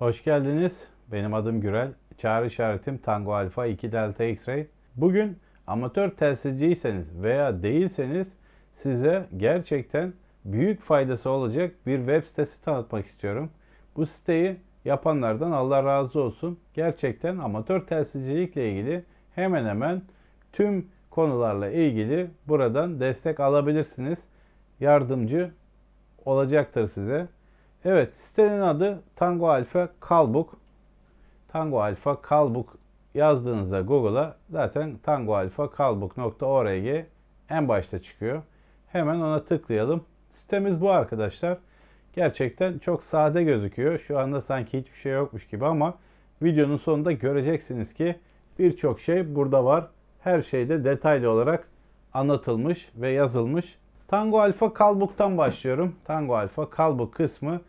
Hoş geldiniz. Benim adım Gürel. Çağrı işaretim Tango Alfa 2 Delta X-Ray. Bugün amatör telsizciyseniz veya değilseniz size gerçekten büyük faydası olacak bir web sitesi tanıtmak istiyorum. Bu siteyi yapanlardan Allah razı olsun. Gerçekten amatör telsizcilikle ilgili hemen hemen tüm konularla ilgili buradan destek alabilirsiniz. Yardımcı olacaktır size. Evet sitenin adı Tango Alpha Kalbuk. Tango Alpha Kalbuk yazdığınızda Google'a zaten Tango Alfa Kalbuk.org en başta çıkıyor. Hemen ona tıklayalım. Sitemiz bu arkadaşlar. Gerçekten çok sade gözüküyor. Şu anda sanki hiçbir şey yokmuş gibi ama videonun sonunda göreceksiniz ki birçok şey burada var. Her şeyde detaylı olarak anlatılmış ve yazılmış. Tango Alpha Kalbuk'tan başlıyorum. Tango Alpha Kalbuk kısmı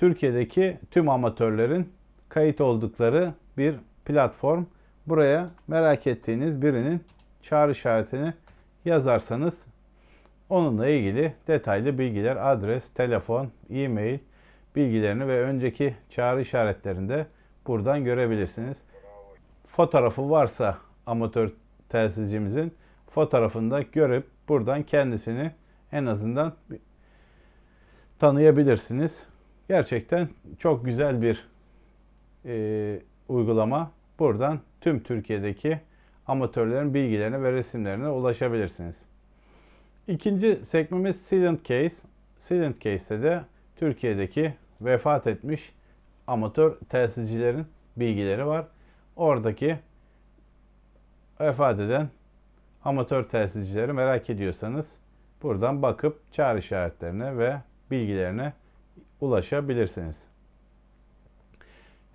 Türkiye'deki tüm amatörlerin kayıt oldukları bir platform. Buraya merak ettiğiniz birinin çağrı işaretini yazarsanız onunla ilgili detaylı bilgiler, adres, telefon, e-mail bilgilerini ve önceki çağrı işaretlerini de buradan görebilirsiniz. Fotoğrafı varsa amatör telsizcimizin fotoğrafını da görüp buradan kendisini en azından tanıyabilirsiniz. Gerçekten çok güzel bir e, uygulama. Buradan tüm Türkiye'deki amatörlerin bilgilerine ve resimlerine ulaşabilirsiniz. İkinci sekmemiz Silent Case. Silent Case'te de Türkiye'deki vefat etmiş amatör telsizcilerin bilgileri var. Oradaki vefat eden amatör telsizcileri merak ediyorsanız buradan bakıp çağrı işaretlerine ve bilgilerine ulaşabilirsiniz.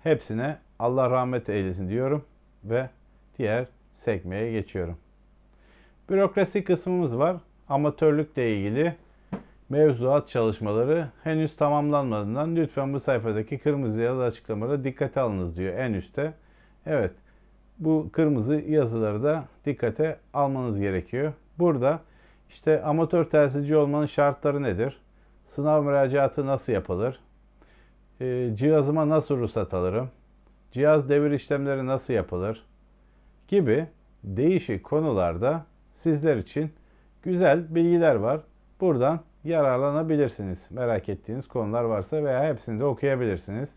Hepsine Allah rahmet eylesin diyorum ve diğer sekmeye geçiyorum. Bürokrasi kısmımız var. Amatörlükle ilgili mevzuat çalışmaları henüz tamamlanmadığından lütfen bu sayfadaki kırmızı yazı açıklamalara dikkate alınız diyor en üstte. Evet bu kırmızı yazıları da dikkate almanız gerekiyor. Burada işte amatör telsizci olmanın şartları nedir? Sınav müracaatı nasıl yapılır? E, cihazıma nasıl ruhsat alırım? Cihaz devir işlemleri nasıl yapılır? Gibi değişik konularda sizler için güzel bilgiler var. Buradan yararlanabilirsiniz. Merak ettiğiniz konular varsa veya hepsini de okuyabilirsiniz.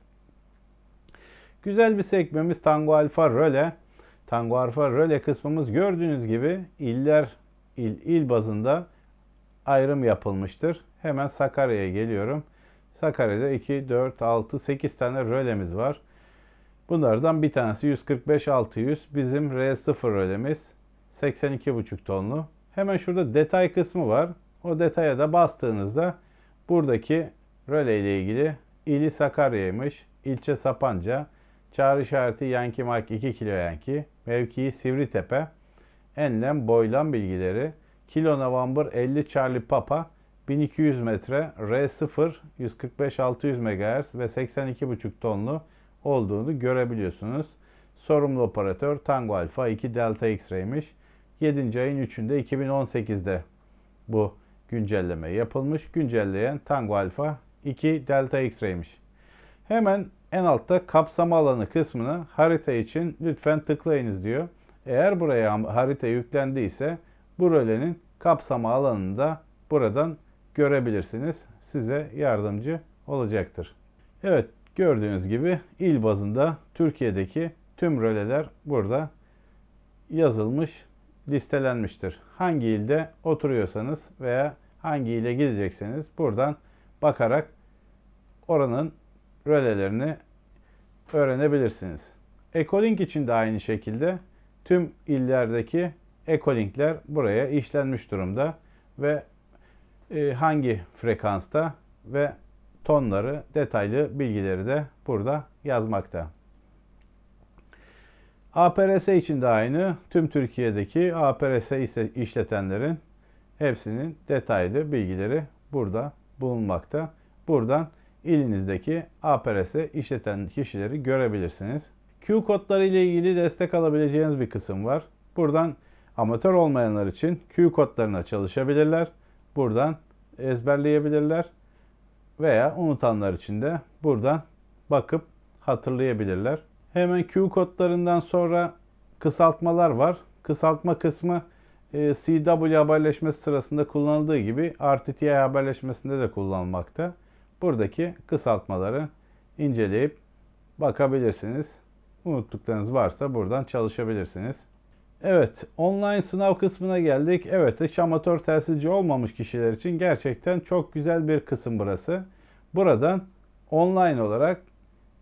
Güzel bir sekmemiz Tango Alfa Röle. Tango Alfa Röle kısmımız gördüğünüz gibi iller il, il bazında ayrım yapılmıştır. Hemen Sakarya'ya geliyorum. Sakarya'da 2, 4, 6, 8 tane rölemiz var. Bunlardan bir tanesi 145-600 bizim R0 rölemiz. 82,5 tonlu. Hemen şurada detay kısmı var. O detaya da bastığınızda buradaki röle ile ilgili ili Sakarya'ymış, ilçe Sapanca, çağrı işareti Yankee Mike 2 kilo Yankee, mevkii Sivri Tepe, enlem boylam bilgileri, Kilo November 50 Charlie Papa 1200 metre R0 145-600 MHz ve 82,5 tonlu olduğunu görebiliyorsunuz. Sorumlu operatör Tango Alpha 2 Delta X-Ray'miş. 7. ayın 3'ünde 2018'de bu güncelleme yapılmış. Güncelleyen Tango Alpha 2 Delta X-Ray'miş. Hemen en altta kapsama alanı kısmını harita için lütfen tıklayınız diyor. Eğer buraya harita yüklendiyse bu rölenin kapsama alanını da buradan görebilirsiniz. Size yardımcı olacaktır. Evet gördüğünüz gibi il bazında Türkiye'deki tüm röleler burada yazılmış, listelenmiştir. Hangi ilde oturuyorsanız veya hangi ile gidecekseniz buradan bakarak oranın rölelerini öğrenebilirsiniz. Ecolink için de aynı şekilde tüm illerdeki ekolinkler buraya işlenmiş durumda ve e, hangi frekansta ve tonları, detaylı bilgileri de burada yazmakta. APRS için de aynı. Tüm Türkiye'deki APRS işletenlerin hepsinin detaylı bilgileri burada bulunmakta. Buradan ilinizdeki APRS işleten kişileri görebilirsiniz. Q kodları ile ilgili destek alabileceğiniz bir kısım var. Buradan Amatör olmayanlar için Q kodlarına çalışabilirler. Buradan ezberleyebilirler. Veya unutanlar için de buradan bakıp hatırlayabilirler. Hemen Q kodlarından sonra kısaltmalar var. Kısaltma kısmı e, CW haberleşmesi sırasında kullanıldığı gibi RTTI haberleşmesinde de kullanılmakta. Buradaki kısaltmaları inceleyip bakabilirsiniz. Unuttuklarınız varsa buradan çalışabilirsiniz. Evet, online sınav kısmına geldik. Evet, hiç amatör telsizci olmamış kişiler için gerçekten çok güzel bir kısım burası. Buradan online olarak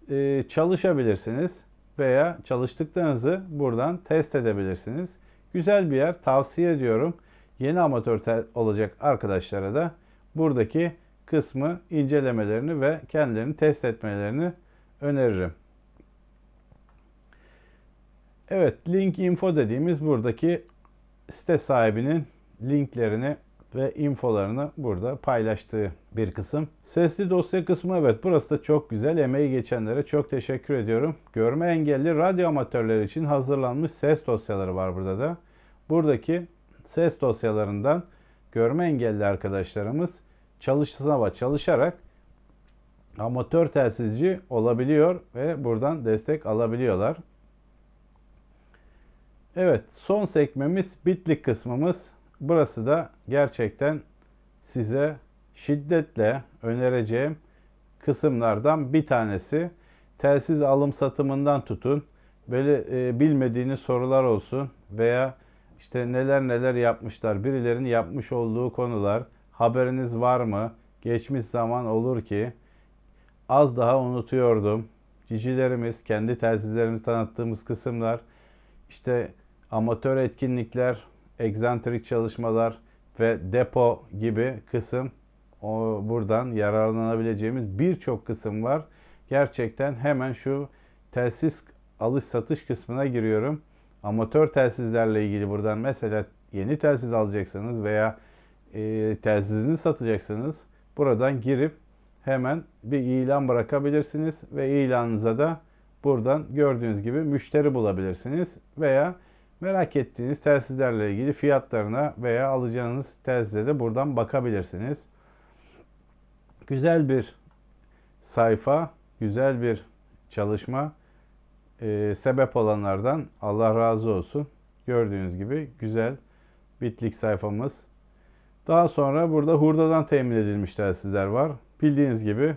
e, çalışabilirsiniz veya çalıştıklarınızı buradan test edebilirsiniz. Güzel bir yer, tavsiye ediyorum. Yeni amatör olacak arkadaşlara da buradaki kısmı incelemelerini ve kendilerini test etmelerini öneririm. Evet link info dediğimiz buradaki site sahibinin linklerini ve infolarını burada paylaştığı bir kısım. Sesli dosya kısmı evet burası da çok güzel. Emeği geçenlere çok teşekkür ediyorum. Görme engelli radyo amatörleri için hazırlanmış ses dosyaları var burada da. Buradaki ses dosyalarından görme engelli arkadaşlarımız çalışsınava çalışarak amatör telsizci olabiliyor ve buradan destek alabiliyorlar. Evet son sekmemiz bitlik kısmımız. Burası da gerçekten size şiddetle önereceğim kısımlardan bir tanesi. Telsiz alım satımından tutun. Böyle e, bilmediğiniz sorular olsun veya işte neler neler yapmışlar, birilerin yapmış olduğu konular, haberiniz var mı? Geçmiş zaman olur ki az daha unutuyordum. Cicilerimiz, kendi telsizlerimizi tanıttığımız kısımlar, işte amatör etkinlikler, egzantrik çalışmalar ve depo gibi kısım o buradan yararlanabileceğimiz birçok kısım var. Gerçekten hemen şu telsiz alış satış kısmına giriyorum. Amatör telsizlerle ilgili buradan mesela yeni telsiz alacaksanız veya e, telsizini satacaksanız buradan girip hemen bir ilan bırakabilirsiniz ve ilanınıza da buradan gördüğünüz gibi müşteri bulabilirsiniz veya Merak ettiğiniz telsizlerle ilgili fiyatlarına veya alacağınız telsize buradan bakabilirsiniz. Güzel bir sayfa, güzel bir çalışma e, sebep olanlardan Allah razı olsun. Gördüğünüz gibi güzel bitlik sayfamız. Daha sonra burada hurdadan temin edilmiş telsizler var. Bildiğiniz gibi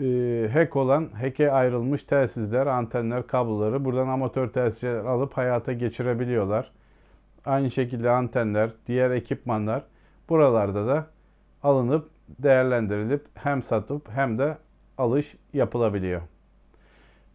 e, hack olan, hack'e ayrılmış telsizler, antenler, kabloları buradan amatör telsizler alıp hayata geçirebiliyorlar. Aynı şekilde antenler, diğer ekipmanlar buralarda da alınıp değerlendirilip hem satıp hem de alış yapılabiliyor.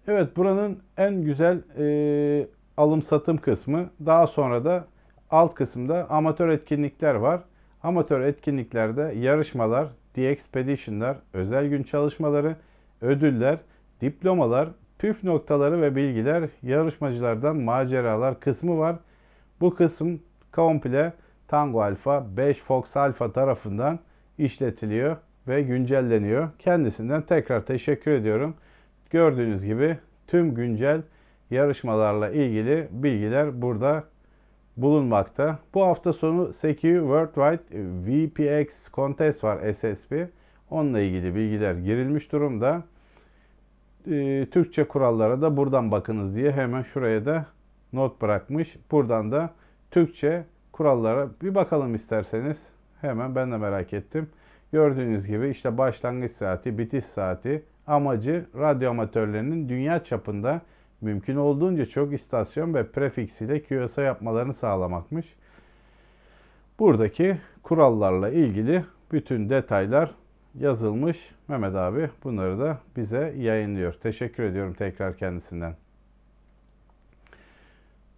Evet buranın en güzel e, alım satım kısmı. Daha sonra da alt kısımda amatör etkinlikler var. Amatör etkinliklerde yarışmalar, The Expedition'lar, özel gün çalışmaları, ödüller, diplomalar, püf noktaları ve bilgiler, yarışmacılardan maceralar kısmı var. Bu kısım komple Tango Alpha 5 Fox Alpha tarafından işletiliyor ve güncelleniyor. Kendisinden tekrar teşekkür ediyorum. Gördüğünüz gibi tüm güncel yarışmalarla ilgili bilgiler burada bulunmakta. Bu hafta sonu Secure Worldwide VPX Contest var SSP. Onunla ilgili bilgiler girilmiş durumda. Ee, Türkçe kurallara da buradan bakınız diye hemen şuraya da not bırakmış. Buradan da Türkçe kurallara bir bakalım isterseniz. Hemen ben de merak ettim. Gördüğünüz gibi işte başlangıç saati, bitiş saati, amacı radyo amatörlerinin dünya çapında mümkün olduğunca çok istasyon ve prefiks ile QoS yapmalarını sağlamakmış. Buradaki kurallarla ilgili bütün detaylar yazılmış. Mehmet abi bunları da bize yayınlıyor. Teşekkür ediyorum tekrar kendisinden.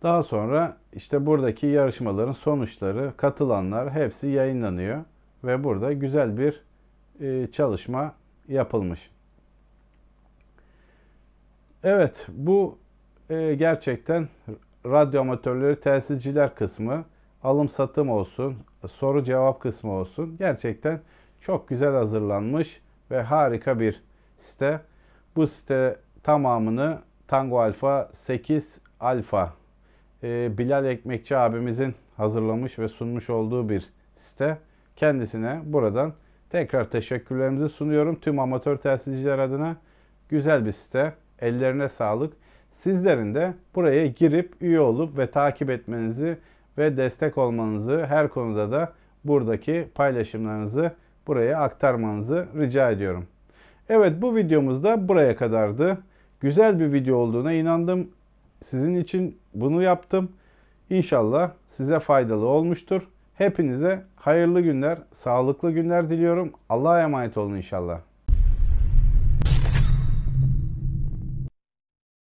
Daha sonra işte buradaki yarışmaların sonuçları, katılanlar hepsi yayınlanıyor ve burada güzel bir e, çalışma yapılmış. Evet bu e, gerçekten radyo amatörleri telsizciler kısmı alım satım olsun, soru cevap kısmı olsun. Gerçekten çok güzel hazırlanmış ve harika bir site. Bu site tamamını Tango Alfa 8 Alfa e, Bilal Ekmekçi abimizin hazırlamış ve sunmuş olduğu bir site. Kendisine buradan tekrar teşekkürlerimizi sunuyorum tüm amatör telsizciler adına. Güzel bir site. Ellerine sağlık. Sizlerin de buraya girip üye olup ve takip etmenizi ve destek olmanızı her konuda da buradaki paylaşımlarınızı buraya aktarmanızı rica ediyorum. Evet bu videomuz da buraya kadardı. Güzel bir video olduğuna inandım. Sizin için bunu yaptım. İnşallah size faydalı olmuştur. Hepinize hayırlı günler, sağlıklı günler diliyorum. Allah'a emanet olun inşallah.